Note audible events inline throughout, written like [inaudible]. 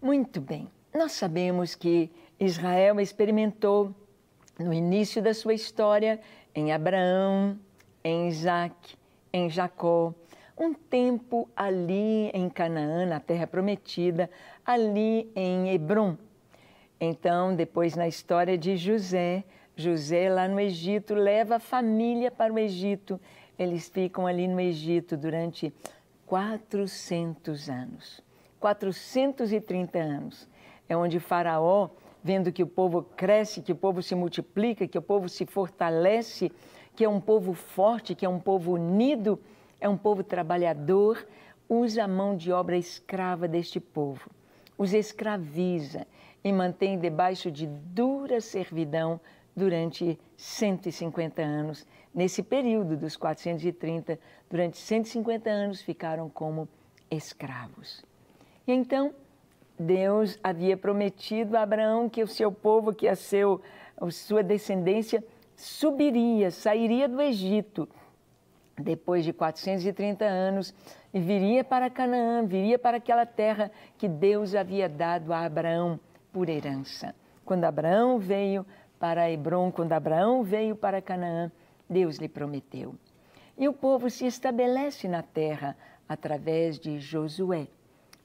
Muito bem. Nós sabemos que Israel experimentou no início da sua história em Abraão, em Isaac, em Jacó, um tempo ali em Canaã, na terra prometida, ali em Hebron. Então, depois na história de José, José lá no Egito leva a família para o Egito. Eles ficam ali no Egito durante 400 anos. 430 anos. É onde Faraó, vendo que o povo cresce, que o povo se multiplica, que o povo se fortalece, que é um povo forte, que é um povo unido, é um povo trabalhador, usa a mão de obra escrava deste povo, os escraviza e mantém debaixo de dura servidão durante 150 anos. Nesse período dos 430, durante 150 anos ficaram como escravos. E então Deus havia prometido a Abraão que o seu povo, que a, seu, a sua descendência, subiria, sairia do Egito depois de 430 anos e viria para Canaã, viria para aquela terra que Deus havia dado a Abraão por herança. Quando Abraão veio para Hebron, quando Abraão veio para Canaã, Deus lhe prometeu. E o povo se estabelece na terra através de Josué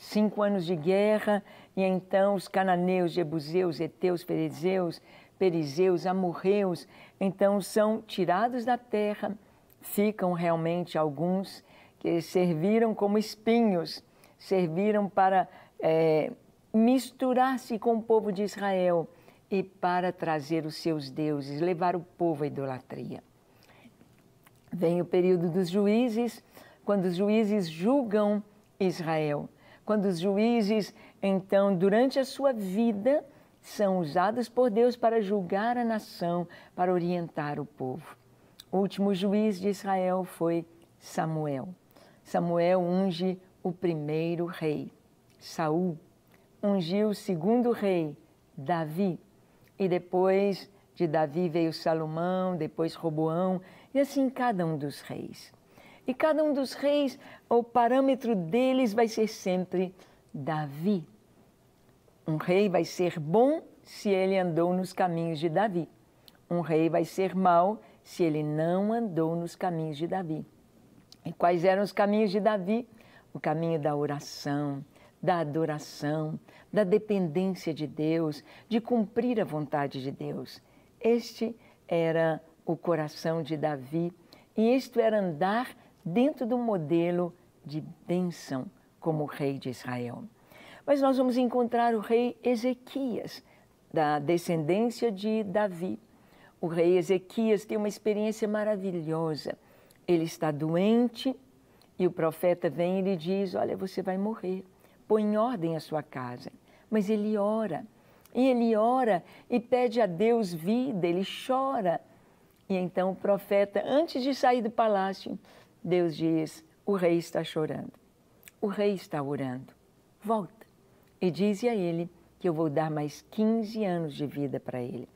cinco anos de guerra, e então os cananeus, jebuseus, heteus, perizeus, perizeus, amorreus, então são tirados da terra, ficam realmente alguns que serviram como espinhos, serviram para é, misturar-se com o povo de Israel e para trazer os seus deuses, levar o povo à idolatria. Vem o período dos juízes, quando os juízes julgam Israel quando os juízes, então, durante a sua vida, são usados por Deus para julgar a nação, para orientar o povo. O último juiz de Israel foi Samuel. Samuel unge o primeiro rei, Saul. Ungiu o segundo rei, Davi. E depois de Davi veio Salomão, depois Roboão, e assim cada um dos reis. E cada um dos reis, o parâmetro deles vai ser sempre Davi. Um rei vai ser bom se ele andou nos caminhos de Davi. Um rei vai ser mau se ele não andou nos caminhos de Davi. E quais eram os caminhos de Davi? O caminho da oração, da adoração, da dependência de Deus, de cumprir a vontade de Deus. Este era o coração de Davi e isto era andar dentro do modelo de bênção como rei de Israel. Mas nós vamos encontrar o rei Ezequias, da descendência de Davi. O rei Ezequias tem uma experiência maravilhosa. Ele está doente e o profeta vem e lhe diz: Olha, você vai morrer, põe em ordem a sua casa. Mas ele ora, e ele ora e pede a Deus vida, ele chora. E então o profeta, antes de sair do palácio, Deus diz: o rei está chorando, o rei está orando. Volta e diz a ele que eu vou dar mais 15 anos de vida para ele.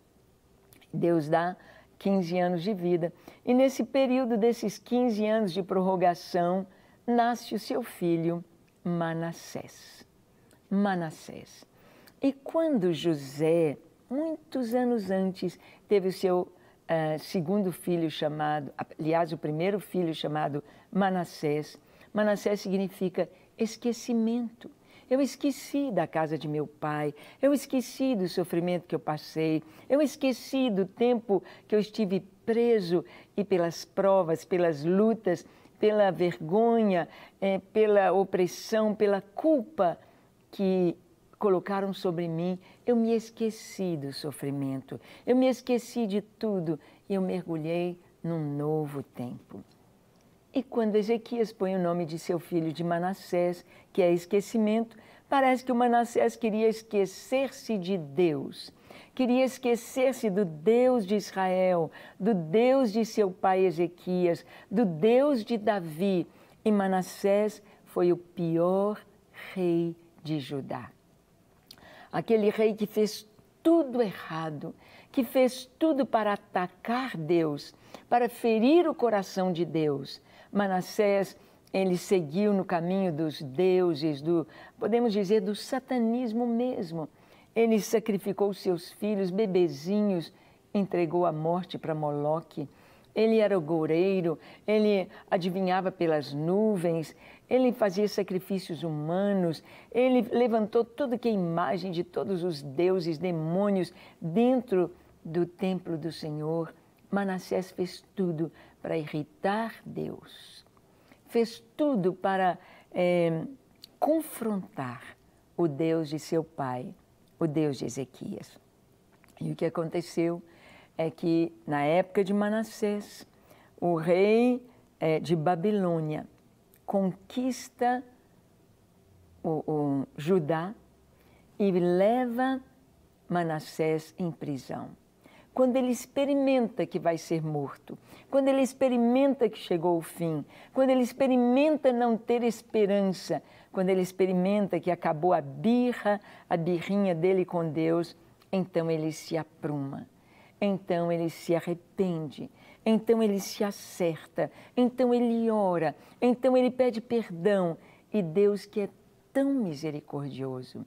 Deus dá 15 anos de vida. E nesse período desses 15 anos de prorrogação, nasce o seu filho Manassés. Manassés. E quando José, muitos anos antes, teve o seu uh, segundo filho chamado, aliás, o primeiro filho chamado Manassés. Manassés significa esquecimento. Eu esqueci da casa de meu pai, eu esqueci do sofrimento que eu passei, eu esqueci do tempo que eu estive preso e pelas provas, pelas lutas, pela vergonha, eh, pela opressão, pela culpa que colocaram sobre mim eu me esqueci do sofrimento, eu me esqueci de tudo e eu mergulhei num novo tempo. E quando Ezequias põe o nome de seu filho de Manassés, que é esquecimento, parece que o Manassés queria esquecer-se de Deus, queria esquecer-se do Deus de Israel, do Deus de seu pai Ezequias, do Deus de Davi. E Manassés foi o pior rei de Judá aquele rei que fez tudo errado, que fez tudo para atacar Deus, para ferir o coração de Deus. Manassés, ele seguiu no caminho dos deuses, do, podemos dizer, do satanismo mesmo. Ele sacrificou seus filhos, bebezinhos, entregou a morte para Moloque ele era o goreiro, ele adivinhava pelas nuvens, ele fazia sacrifícios humanos, ele levantou toda que a é imagem de todos os deuses, demônios dentro do templo do Senhor. Manassés fez tudo para irritar Deus, fez tudo para é, confrontar o Deus de seu pai, o Deus de Ezequias. E o que aconteceu? é que na época de Manassés, o rei é, de Babilônia conquista o, o Judá e leva Manassés em prisão. Quando ele experimenta que vai ser morto, quando ele experimenta que chegou o fim, quando ele experimenta não ter esperança, quando ele experimenta que acabou a birra, a birrinha dele com Deus, então ele se apruma. Então ele se arrepende, então ele se acerta, então ele ora, então ele pede perdão. E Deus, que é tão misericordioso,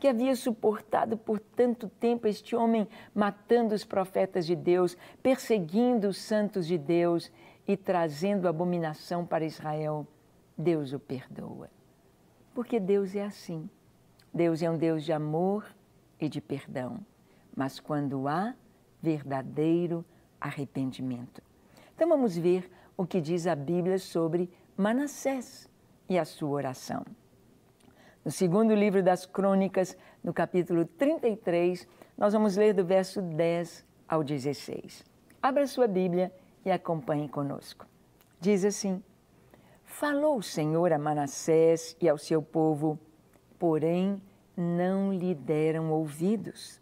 que havia suportado por tanto tempo este homem matando os profetas de Deus, perseguindo os santos de Deus e trazendo abominação para Israel, Deus o perdoa. Porque Deus é assim. Deus é um Deus de amor e de perdão. Mas quando há verdadeiro arrependimento. Então vamos ver o que diz a Bíblia sobre Manassés e a sua oração. No segundo livro das Crônicas, no capítulo 33, nós vamos ler do verso 10 ao 16. Abra sua Bíblia e acompanhe conosco. Diz assim: Falou o Senhor a Manassés e ao seu povo, porém não lhe deram ouvidos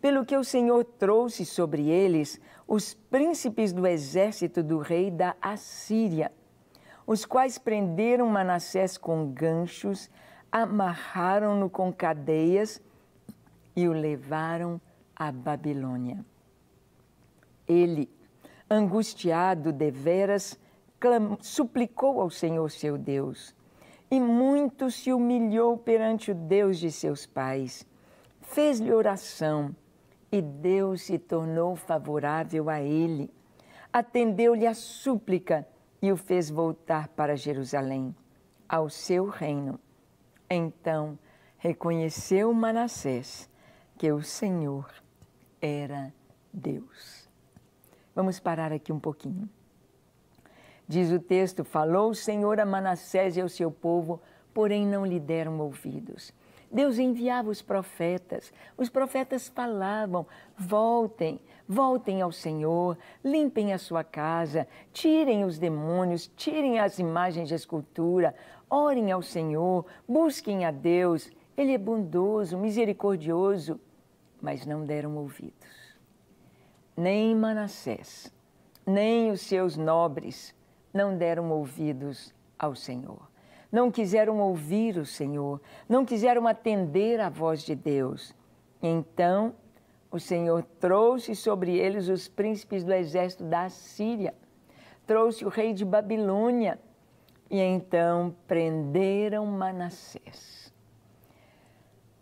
pelo que o Senhor trouxe sobre eles os príncipes do exército do rei da Assíria, os quais prenderam Manassés com ganchos, amarraram-no com cadeias e o levaram à Babilônia. Ele, angustiado deveras, suplicou ao Senhor seu Deus, e muito se humilhou perante o Deus de seus pais. Fez-lhe oração e Deus se tornou favorável a ele. Atendeu-lhe a súplica e o fez voltar para Jerusalém, ao seu reino. Então reconheceu Manassés que o Senhor era Deus. Vamos parar aqui um pouquinho. Diz o texto: Falou o Senhor a Manassés e ao seu povo, porém não lhe deram ouvidos. Deus enviava os profetas. Os profetas falavam: voltem, voltem ao Senhor, limpem a sua casa, tirem os demônios, tirem as imagens de escultura, orem ao Senhor, busquem a Deus. Ele é bondoso, misericordioso. Mas não deram ouvidos. Nem Manassés, nem os seus nobres não deram ouvidos ao Senhor não quiseram ouvir o Senhor, não quiseram atender à voz de Deus. Então, o Senhor trouxe sobre eles os príncipes do exército da Síria, trouxe o rei de Babilônia, e então prenderam Manassés.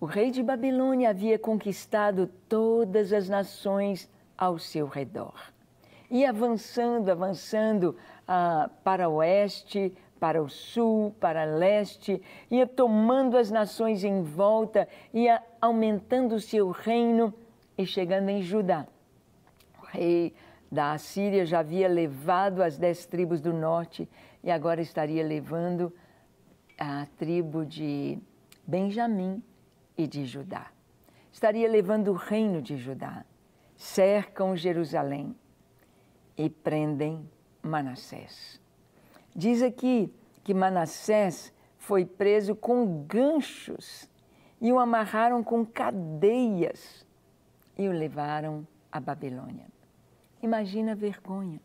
O rei de Babilônia havia conquistado todas as nações ao seu redor. E avançando, avançando ah, para o oeste, para o sul, para leste, ia tomando as nações em volta, ia aumentando o seu reino e chegando em Judá. O rei da Assíria já havia levado as dez tribos do norte e agora estaria levando a tribo de Benjamim e de Judá. Estaria levando o reino de Judá. Cercam Jerusalém e prendem Manassés. Diz aqui que Manassés foi preso com ganchos e o amarraram com cadeias e o levaram à Babilônia. Imagina a vergonha.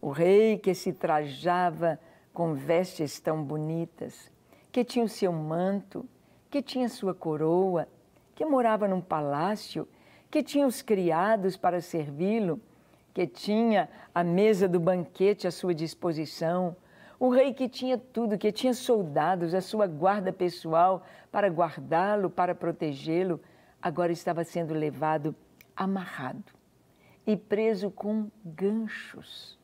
O rei que se trajava com vestes tão bonitas, que tinha o seu manto, que tinha sua coroa, que morava num palácio, que tinha os criados para servi-lo, que tinha a mesa do banquete à sua disposição, o rei que tinha tudo, que tinha soldados, a sua guarda pessoal para guardá-lo, para protegê-lo, agora estava sendo levado amarrado e preso com ganchos.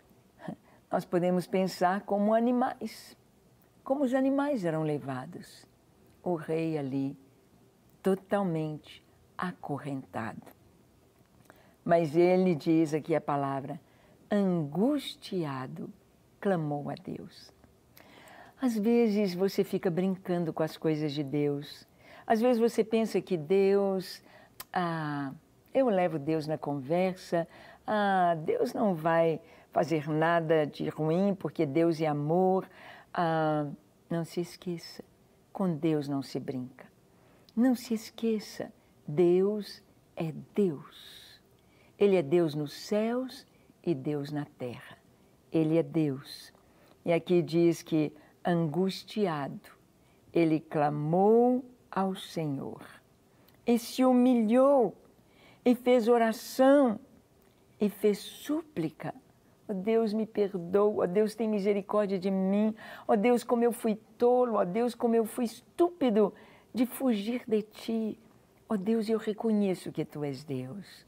[laughs] Nós podemos pensar como animais, como os animais eram levados. O rei ali, totalmente acorrentado. Mas ele diz aqui a palavra angustiado clamou a Deus. Às vezes você fica brincando com as coisas de Deus. Às vezes você pensa que Deus, ah, eu levo Deus na conversa, ah, Deus não vai fazer nada de ruim porque Deus é amor. Ah, não se esqueça, com Deus não se brinca. Não se esqueça, Deus é Deus. Ele é Deus nos céus e Deus na terra ele é Deus. E aqui diz que, angustiado, ele clamou ao Senhor e se humilhou e fez oração e fez súplica. Ó oh, Deus, me perdoa, ó oh, Deus, tem misericórdia de mim, ó oh, Deus, como eu fui tolo, ó Deus, como eu fui estúpido de fugir de ti. Ó Deus, eu reconheço que tu és Deus.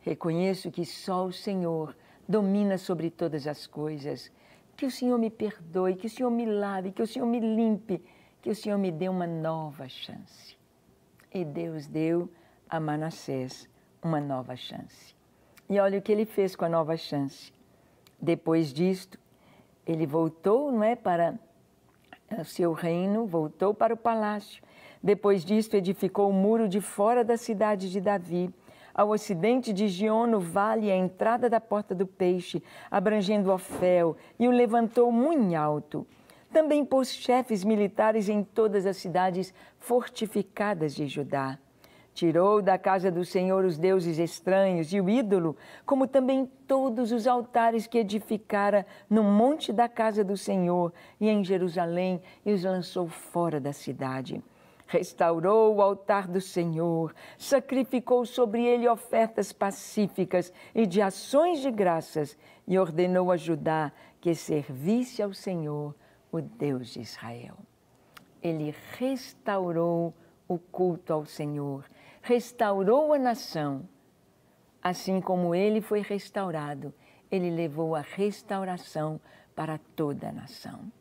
Reconheço que só o Senhor domina sobre todas as coisas. Que o Senhor me perdoe, que o Senhor me lave, que o Senhor me limpe, que o Senhor me dê uma nova chance. E Deus deu a Manassés uma nova chance. E olha o que ele fez com a nova chance. Depois disto, ele voltou, não é, para eh, seu reino, voltou para o palácio. Depois disto, edificou o muro de fora da cidade de Davi ao ocidente de Gion, no vale, a entrada da Porta do Peixe, abrangendo Ofel, e o levantou muito alto. Também pôs chefes militares em todas as cidades fortificadas de Judá. Tirou da casa do Senhor os deuses estranhos e o ídolo, como também todos os altares que edificara no monte da casa do Senhor e em Jerusalém, e os lançou fora da cidade restaurou o altar do Senhor, sacrificou sobre ele ofertas pacíficas e de ações de graças, e ordenou a Judá que servisse ao Senhor, o Deus de Israel. Ele restaurou o culto ao Senhor, restaurou a nação. Assim como ele foi restaurado, ele levou a restauração para toda a nação.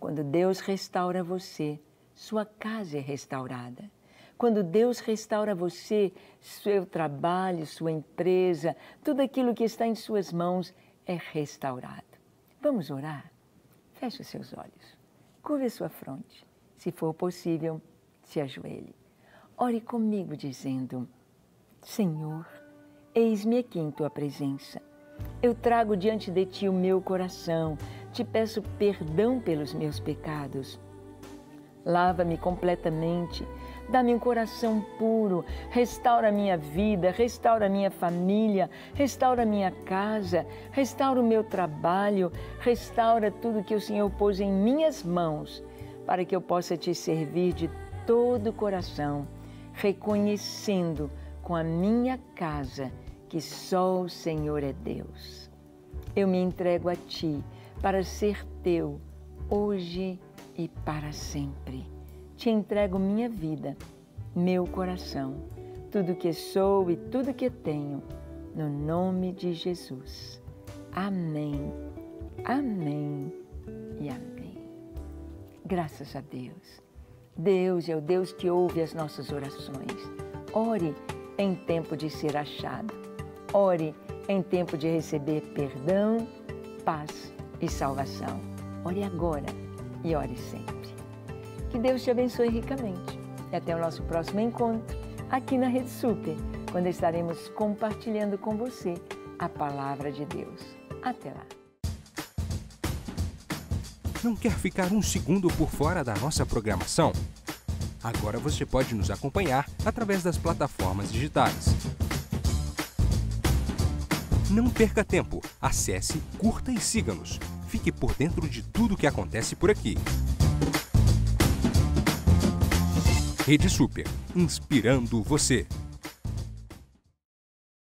Quando Deus restaura você, sua casa é restaurada. Quando Deus restaura você, seu trabalho, sua empresa, tudo aquilo que está em suas mãos é restaurado. Vamos orar? Feche os seus olhos. Curve sua fronte. Se for possível, se ajoelhe. Ore comigo dizendo: Senhor, eis-me aqui em tua presença. Eu trago diante de ti o meu coração. Te peço perdão pelos meus pecados Lava-me completamente. Dá-me um coração puro, restaura minha vida, restaura minha família, restaura minha casa, restaura o meu trabalho, restaura tudo que o Senhor pôs em minhas mãos, para que eu possa te servir de todo o coração, reconhecendo com a minha casa que só o Senhor é Deus. Eu me entrego a ti para ser teu hoje e e para sempre. Te entrego minha vida, meu coração, tudo que sou e tudo que tenho, no nome de Jesus. Amém, amém e amém. Graças a Deus. Deus é o Deus que ouve as nossas orações. Ore em tempo de ser achado. Ore em tempo de receber perdão, paz e salvação. Ore agora e ore sempre. Que Deus te abençoe ricamente. E até o nosso próximo encontro aqui na Rede Super, quando estaremos compartilhando com você a palavra de Deus. Até lá. Não quer ficar um segundo por fora da nossa programação? Agora você pode nos acompanhar através das plataformas digitais. Não perca tempo, acesse, curta e siga-nos fique por dentro de tudo o que acontece por aqui. Rede Super, inspirando você.